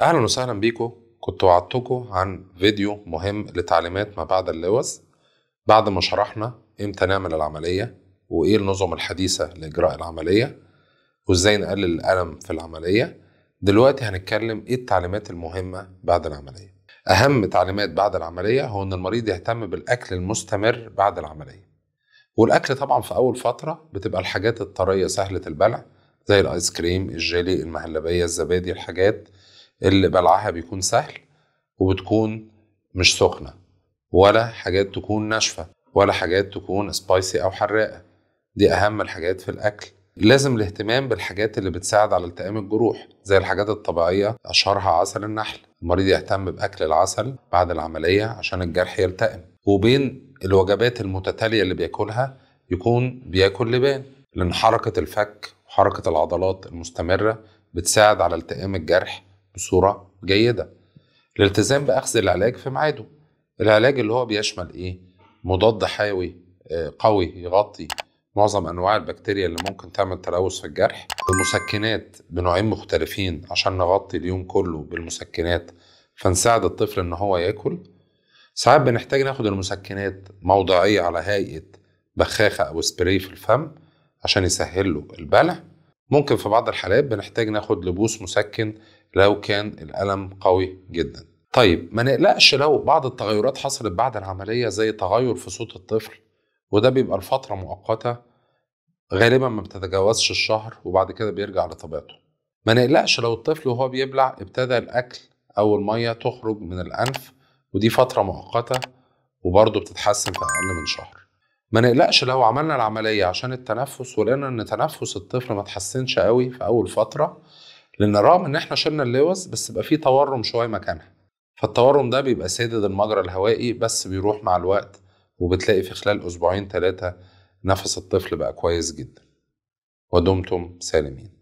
اهلا وسهلا بيكم كنت وعدتكم عن فيديو مهم لتعليمات ما بعد اللوز بعد ما شرحنا امتى نعمل العمليه وايه النظم الحديثه لاجراء العمليه وازاي نقلل الالم في العمليه دلوقتي هنتكلم ايه التعليمات المهمه بعد العمليه اهم تعليمات بعد العمليه هو ان المريض يهتم بالاكل المستمر بعد العمليه والاكل طبعا في اول فتره بتبقى الحاجات الطريه سهله البلع زي الايس كريم الجيلي المهلبيه الزبادي الحاجات اللي بلعها بيكون سهل وبتكون مش سخنه ولا حاجات تكون ناشفه ولا حاجات تكون سبايسي او حراقه دي اهم الحاجات في الاكل لازم الاهتمام بالحاجات اللي بتساعد على التئام الجروح زي الحاجات الطبيعيه اشهرها عسل النحل المريض يهتم باكل العسل بعد العمليه عشان الجرح يلتئم وبين الوجبات المتتاليه اللي بياكلها يكون بياكل لبان لان حركه الفك وحركه العضلات المستمره بتساعد على التئام الجرح بصورة جيدة الالتزام بأخذ العلاج في ميعاده العلاج اللي هو بيشمل إيه؟ مضاد حيوي آه، قوي يغطي معظم انواع البكتيريا اللي ممكن تعمل تلوث في الجرح المسكنات بنوعين مختلفين عشان نغطي اليوم كله بالمسكنات فنساعد الطفل ان هو ياكل ساعات بنحتاج ناخد المسكنات موضعية على هيئة بخاخة أو سبراي في الفم عشان يسهل له البلع ممكن في بعض الحالات بنحتاج ناخد لبوس مسكن لو كان الألم قوي جدا طيب ما نقلقش لو بعض التغيرات حصلت بعد العملية زي تغير في صوت الطفل وده بيبقى لفترة مؤقتة غالبا ما بتتجاوزش الشهر وبعد كده بيرجع لطبيعته ما نقلقش لو الطفل وهو بيبلع ابتدى الأكل أو المية تخرج من الأنف ودي فترة مؤقتة وبرضه بتتحسن في أقل من شهر ما نقلقش لو عملنا العملية عشان التنفس ولقينا إن تنفس الطفل ما تحسنش قوي في أول فترة لان رغم ان احنا شلنا اللوز بس بقى فيه تورم شويه مكانها فالتورم ده بيبقى سادد المجرى الهوائي بس بيروح مع الوقت وبتلاقي في خلال اسبوعين ثلاثه نفس الطفل بقى كويس جدا ودمتم سالمين